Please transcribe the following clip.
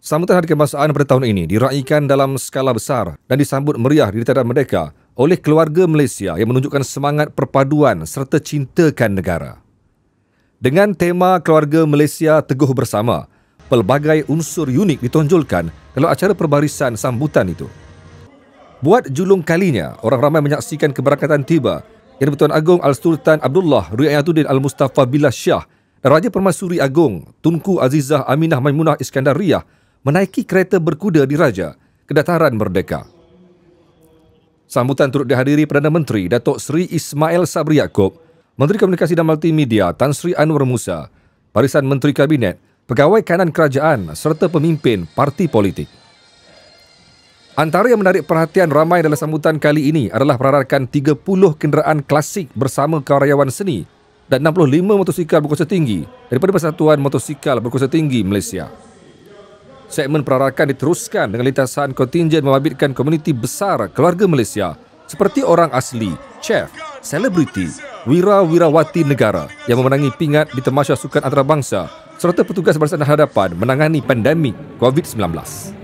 Sambutan Hari Kebangsaan pada tahun ini diraikan dalam skala besar dan disambut meriah di Tanah Merdeka oleh keluarga Malaysia yang menunjukkan semangat perpaduan serta cintakan negara. Dengan tema Keluarga Malaysia Teguh Bersama, pelbagai unsur unik ditonjolkan dalam acara perbarisan sambutan itu. Buat julung kalinya, orang ramai menyaksikan keberangkatan tiba yang Pertuan Agong Al-Sultan Abdullah Ruyayatuddin Al-Mustafa Billah Shah dan Raja Permaisuri Agong Tunku Azizah Aminah Maimunah Iskandariah Riyah menaiki kereta berkuda di Raja Kedataran Merdeka. Sambutan turut dihadiri Perdana Menteri Datuk Seri Ismail Sabri Yaakob, Menteri Komunikasi dan Multimedia Tan Sri Anwar Musa, Barisan Menteri Kabinet, Pegawai Kanan Kerajaan serta pemimpin parti politik. Antara yang menarik perhatian ramai dalam sambutan kali ini adalah perarakan 30 kenderaan klasik bersama karyawan seni dan 65 motosikal berkuasa tinggi daripada Persatuan Motosikal Berkuasa Tinggi Malaysia. Segmen perarakan diteruskan dengan lintasan kontingen memabitkan komuniti besar keluarga Malaysia seperti orang asli, chef, selebriti, wira-wirawati negara yang memenangi pingat di termasya sukan antarabangsa serta petugas barisan hadapan menangani pandemik COVID-19.